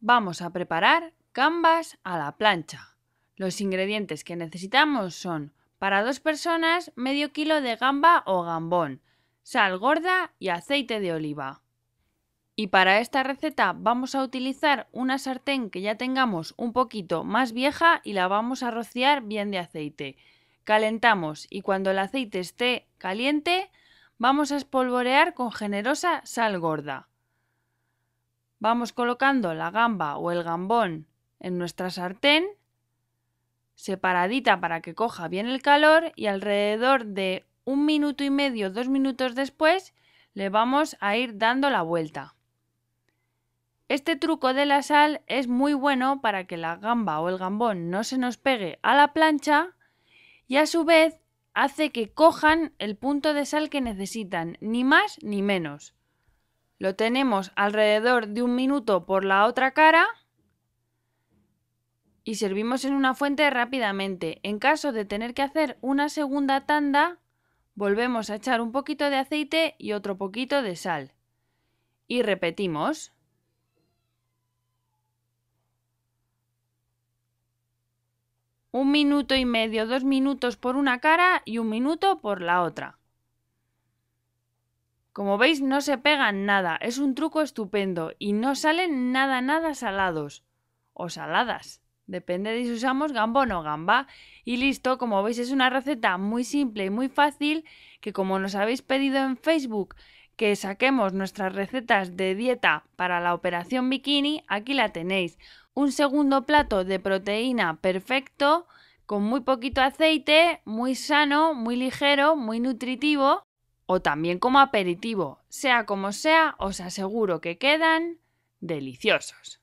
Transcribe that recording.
Vamos a preparar gambas a la plancha. Los ingredientes que necesitamos son para dos personas medio kilo de gamba o gambón, sal gorda y aceite de oliva. Y para esta receta vamos a utilizar una sartén que ya tengamos un poquito más vieja y la vamos a rociar bien de aceite. Calentamos y cuando el aceite esté caliente vamos a espolvorear con generosa sal gorda. Vamos colocando la gamba o el gambón en nuestra sartén, separadita para que coja bien el calor y alrededor de un minuto y medio, dos minutos después, le vamos a ir dando la vuelta. Este truco de la sal es muy bueno para que la gamba o el gambón no se nos pegue a la plancha y a su vez hace que cojan el punto de sal que necesitan, ni más ni menos. Lo tenemos alrededor de un minuto por la otra cara y servimos en una fuente rápidamente. En caso de tener que hacer una segunda tanda, volvemos a echar un poquito de aceite y otro poquito de sal. Y repetimos. Un minuto y medio, dos minutos por una cara y un minuto por la otra. Como veis, no se pegan nada, es un truco estupendo y no salen nada, nada salados o saladas. Depende de si usamos gambón o gamba. Y listo, como veis es una receta muy simple y muy fácil que como nos habéis pedido en Facebook que saquemos nuestras recetas de dieta para la operación bikini, aquí la tenéis. Un segundo plato de proteína perfecto, con muy poquito aceite, muy sano, muy ligero, muy nutritivo o también como aperitivo. Sea como sea, os aseguro que quedan deliciosos.